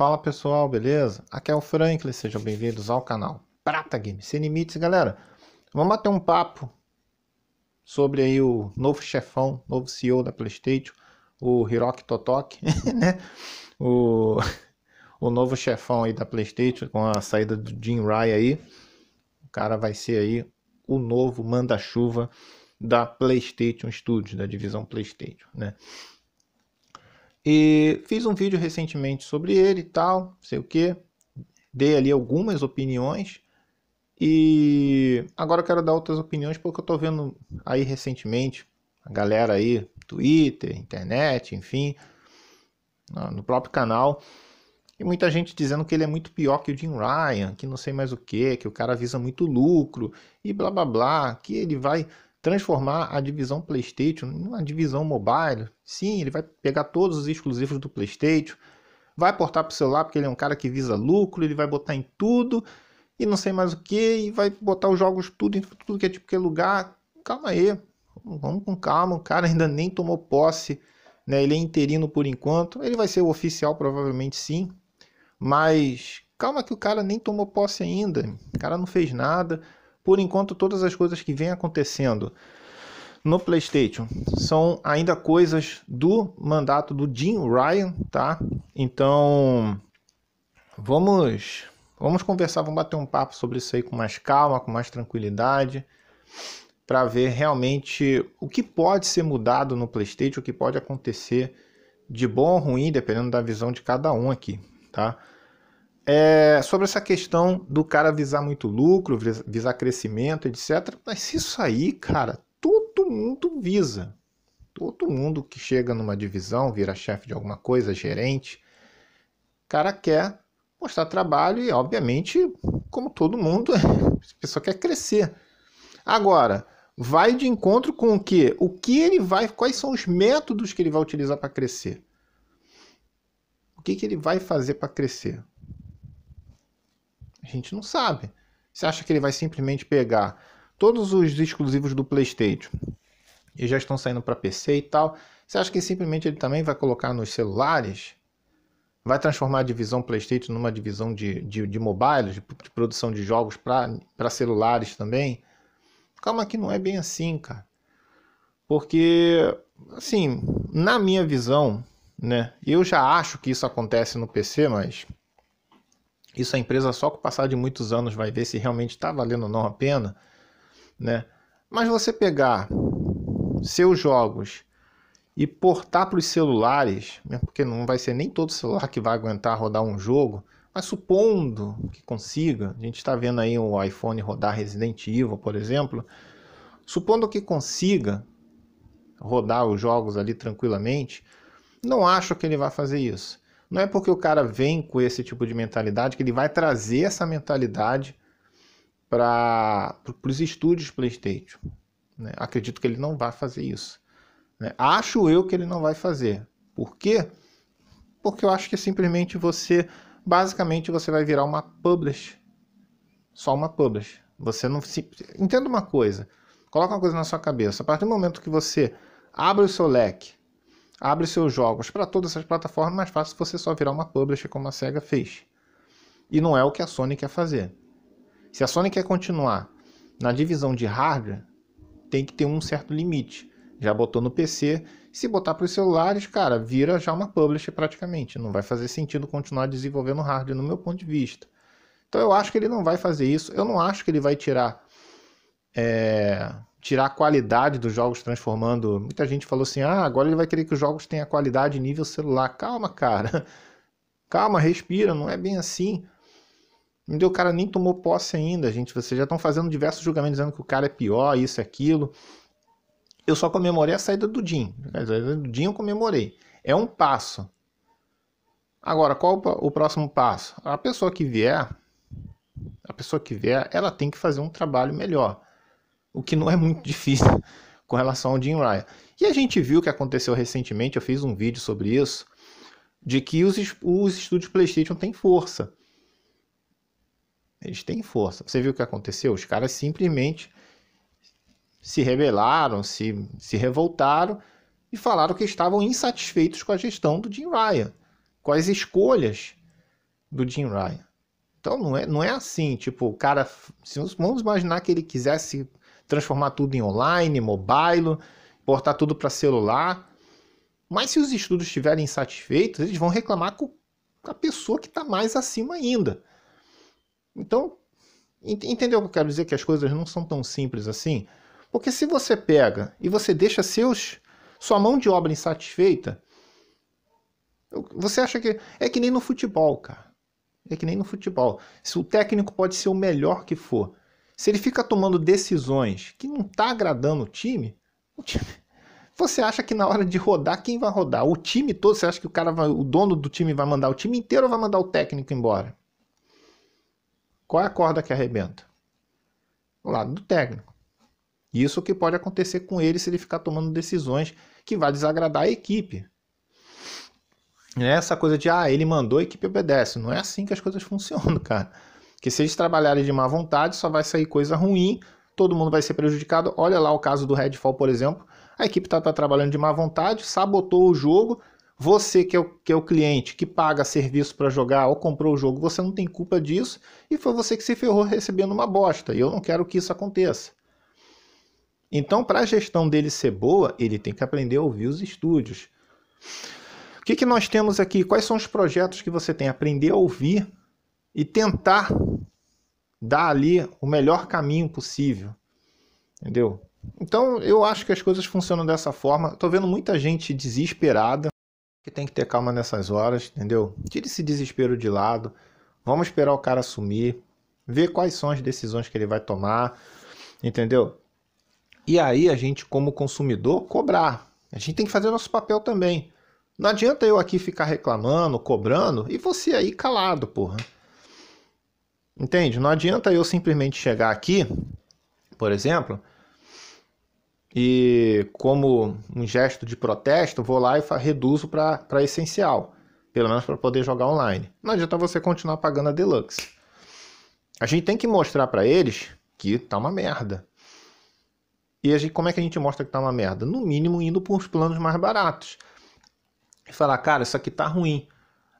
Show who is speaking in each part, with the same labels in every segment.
Speaker 1: Fala pessoal, beleza? Aqui é o Franklin, sejam bem-vindos ao canal Prata Games Sem Limites, galera. Vamos bater um papo sobre aí o novo chefão, novo CEO da PlayStation, o Hiroki Totok, né? O, o novo chefão aí da PlayStation com a saída do Jim Ryan aí. O cara vai ser aí o novo manda-chuva da PlayStation Studios, da divisão PlayStation, né? E fiz um vídeo recentemente sobre ele e tal, sei o que. Dei ali algumas opiniões. E agora eu quero dar outras opiniões porque eu tô vendo aí recentemente a galera aí, Twitter, internet, enfim, no próprio canal. E muita gente dizendo que ele é muito pior que o Jim Ryan, que não sei mais o que, que o cara visa muito lucro e blá blá blá, que ele vai transformar a divisão PlayStation numa divisão mobile. Sim, ele vai pegar todos os exclusivos do PlayStation, vai portar para o celular porque ele é um cara que visa lucro, ele vai botar em tudo e não sei mais o que, e vai botar os jogos tudo em tudo que é tipo que é lugar. Calma aí, vamos com calma, o cara ainda nem tomou posse, né? Ele é interino por enquanto, ele vai ser o oficial provavelmente sim, mas calma que o cara nem tomou posse ainda, o cara não fez nada por enquanto, todas as coisas que vêm acontecendo no PlayStation são ainda coisas do mandato do Jim Ryan, tá? Então, vamos vamos conversar, vamos bater um papo sobre isso aí com mais calma, com mais tranquilidade, para ver realmente o que pode ser mudado no PlayStation, o que pode acontecer de bom ou ruim, dependendo da visão de cada um aqui, tá? é, sobre essa questão do cara visar muito lucro, visar crescimento, etc. Mas isso aí, cara, todo mundo visa. Todo mundo que chega numa divisão, vira chefe de alguma coisa, gerente, cara quer mostrar trabalho e, obviamente, como todo mundo, a pessoa quer crescer. Agora, vai de encontro com o que? O que ele vai, quais são os métodos que ele vai utilizar para crescer? O que, que ele vai fazer para crescer? gente não sabe. Você acha que ele vai simplesmente pegar todos os exclusivos do PlayStation e já estão saindo para PC e tal? Você acha que simplesmente ele também vai colocar nos celulares? Vai transformar a divisão PlayStation numa divisão de, de, de mobiles, de, de produção de jogos para celulares também? Calma que não é bem assim, cara. Porque, assim, na minha visão, né? Eu já acho que isso acontece no PC, mas isso a empresa só com o passar de muitos anos vai ver se realmente está valendo ou não a pena, né? Mas você pegar seus jogos e portar para os celulares, né? porque não vai ser nem todo celular que vai aguentar rodar um jogo, mas supondo que consiga, a gente está vendo aí o iPhone rodar Resident Evil, por exemplo, supondo que consiga rodar os jogos ali tranquilamente, não acho que ele vai fazer isso. Não é porque o cara vem com esse tipo de mentalidade que ele vai trazer essa mentalidade para os estúdios PlayStation. Né? Acredito que ele não vai fazer isso. Né? Acho eu que ele não vai fazer. Por quê? Porque eu acho que simplesmente você, basicamente, você vai virar uma publish. Só uma publish. Você não se... Entenda uma coisa. Coloca uma coisa na sua cabeça. A partir do momento que você abre o seu leque abre seus jogos para todas essas plataformas, mais fácil você só virar uma publisher como a SEGA fez. E não é o que a Sony quer fazer. Se a Sony quer continuar na divisão de hardware, tem que ter um certo limite. Já botou no PC, se botar para os celulares, cara, vira já uma publisher praticamente. Não vai fazer sentido continuar desenvolvendo hardware, no meu ponto de vista. Então eu acho que ele não vai fazer isso. Eu não acho que ele vai tirar é, tirar a qualidade dos jogos, transformando. Muita gente falou assim: ah, agora ele vai querer que os jogos tenham qualidade nível celular. Calma, cara. Calma, respira, não é bem assim. Entendeu? O cara nem tomou posse ainda, gente. Vocês já estão fazendo diversos julgamentos dizendo que o cara é pior, isso, aquilo. Eu só comemorei a saída do Jim. A saída do Jim eu comemorei. É um passo. Agora, qual o próximo passo? A pessoa que vier, a pessoa que vier, ela tem que fazer um trabalho melhor o que não é muito difícil com relação ao Jim Ryan. E a gente viu o que aconteceu recentemente, eu fiz um vídeo sobre isso, de que os, os estúdios PlayStation têm força. Eles têm força. Você viu o que aconteceu? Os caras simplesmente se rebelaram, se, se revoltaram e falaram que estavam insatisfeitos com a gestão do Jim Ryan, com as escolhas do Jim Ryan. Então não é, não é assim, tipo, o cara, se vamos imaginar que ele quisesse transformar tudo em online, mobile, portar tudo para celular. Mas se os estudos estiverem insatisfeitos, eles vão reclamar com a pessoa que está mais acima ainda. Então, entendeu o que eu quero dizer? Que as coisas não são tão simples assim? Porque se você pega e você deixa seus sua mão de obra insatisfeita, você acha que é que nem no futebol, cara. É que nem no futebol. Se o técnico pode ser o melhor que for, se ele fica tomando decisões que não está agradando o time, o time, você acha que na hora de rodar quem vai rodar? O time todo, você acha que o cara vai, o dono do time vai mandar o time inteiro ou vai mandar o técnico embora? Qual é a corda que arrebenta? O lado do técnico. Isso que pode acontecer com ele se ele ficar tomando decisões que vai desagradar a equipe. É essa coisa de, ah, ele mandou, a equipe obedece. Não é assim que as coisas funcionam, cara. Porque se eles trabalharem de má vontade, só vai sair coisa ruim, todo mundo vai ser prejudicado. Olha lá o caso do Redfall, por exemplo. A equipe está tá trabalhando de má vontade, sabotou o jogo. Você, que é o, que é o cliente, que paga serviço para jogar ou comprou o jogo, você não tem culpa disso. E foi você que se ferrou recebendo uma bosta. E eu não quero que isso aconteça. Então, para a gestão dele ser boa, ele tem que aprender a ouvir os estúdios. O que, que nós temos aqui? Quais são os projetos que você tem? Aprender a ouvir e tentar dar ali o melhor caminho possível. Entendeu? Então eu acho que as coisas funcionam dessa forma. Tô vendo muita gente desesperada, que tem que ter calma nessas horas, entendeu? Tire esse desespero de lado. Vamos esperar o cara sumir, ver quais são as decisões que ele vai tomar, entendeu? E aí a gente, como consumidor, cobrar. A gente tem que fazer nosso papel também. Não adianta eu aqui ficar reclamando, cobrando e você aí calado, porra. Entende? Não adianta eu simplesmente chegar aqui, por exemplo, e como um gesto de protesto, vou lá e reduzo para essencial, pelo menos para poder jogar online. Não adianta você continuar pagando a Deluxe. A gente tem que mostrar para eles que tá uma merda. E a gente, como é que a gente mostra que tá uma merda? No mínimo indo para uns planos mais baratos. E falar, cara, isso aqui tá ruim.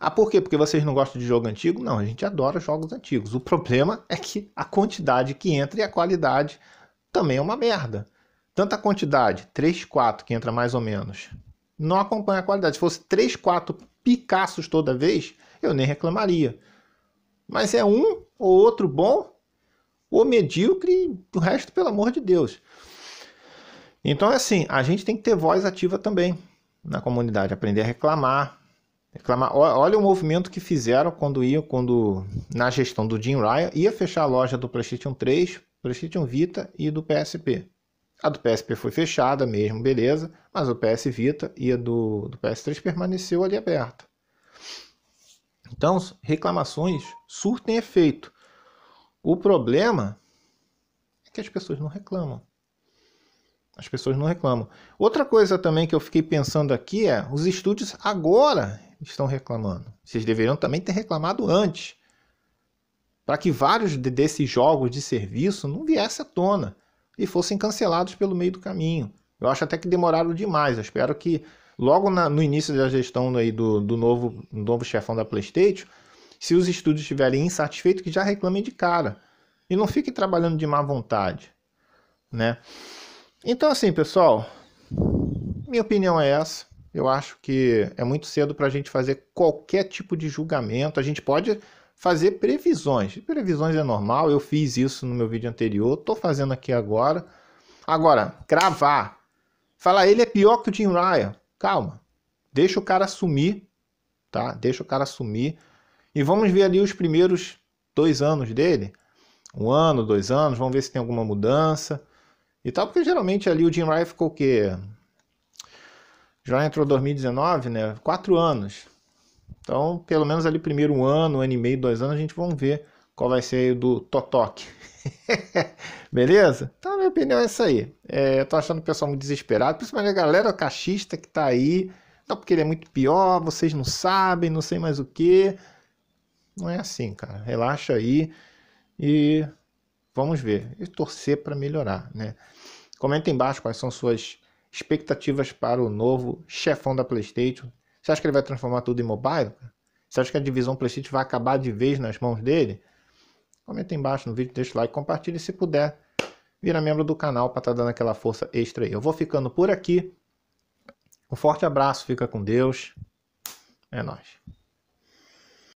Speaker 1: Ah, por quê? Porque vocês não gostam de jogo antigo? Não, a gente adora jogos antigos. O problema é que a quantidade que entra e a qualidade também é uma merda. Tanta quantidade, 3, 4 que entra mais ou menos, não acompanha a qualidade. Se fosse 3, 4 picaços toda vez, eu nem reclamaria. Mas é um ou outro bom, ou medíocre, e o resto, pelo amor de Deus. Então é assim, a gente tem que ter voz ativa também na comunidade, aprender a reclamar, Reclamar. Olha o movimento que fizeram quando ia, quando na gestão do Jim Ryan ia fechar a loja do PlayStation 3, PlayStation Vita e do PSP. A do PSP foi fechada mesmo, beleza, mas o PS Vita e a do, do PS3 permaneceu ali aberta. Então, reclamações surtem efeito. O problema é que as pessoas não reclamam. As pessoas não reclamam. Outra coisa também que eu fiquei pensando aqui é os estúdios agora estão reclamando. Vocês deveriam também ter reclamado antes, para que vários desses jogos de serviço não viessem à tona e fossem cancelados pelo meio do caminho. Eu acho até que demoraram demais. Eu espero que logo na, no início da gestão aí do, do novo, novo chefão da PlayStation, se os estúdios estiverem insatisfeitos, que já reclamem de cara. E não fiquem trabalhando de má vontade, né? Então assim, pessoal, minha opinião é essa eu acho que é muito cedo para a gente fazer qualquer tipo de julgamento. A gente pode fazer previsões. Previsões é normal, eu fiz isso no meu vídeo anterior, estou fazendo aqui agora. Agora, cravar. Falar ele é pior que o Jim Ryan. Calma. Deixa o cara sumir, tá? Deixa o cara sumir. E vamos ver ali os primeiros dois anos dele. Um ano, dois anos, vamos ver se tem alguma mudança e tal, porque geralmente ali o Jim Ryan ficou o quê? já entrou 2019, né? Quatro anos. Então, pelo menos ali primeiro um ano, um ano e meio, dois anos, a gente vai ver qual vai ser aí do Totoque. Beleza? Então, a minha opinião é essa aí. É, eu tô achando o pessoal muito desesperado, principalmente a galera caixista que tá aí. Não, porque ele é muito pior, vocês não sabem, não sei mais o que. Não é assim, cara. Relaxa aí e vamos ver. E torcer para melhorar, né? Comenta embaixo quais são suas expectativas para o novo chefão da PlayStation. Você acha que ele vai transformar tudo em mobile? Você acha que a divisão PlayStation vai acabar de vez nas mãos dele? Comenta embaixo no vídeo, deixa o like, compartilhe se puder. Vira membro do canal para estar tá dando aquela força extra aí. Eu vou ficando por aqui. Um forte abraço, fica com Deus. É nóis.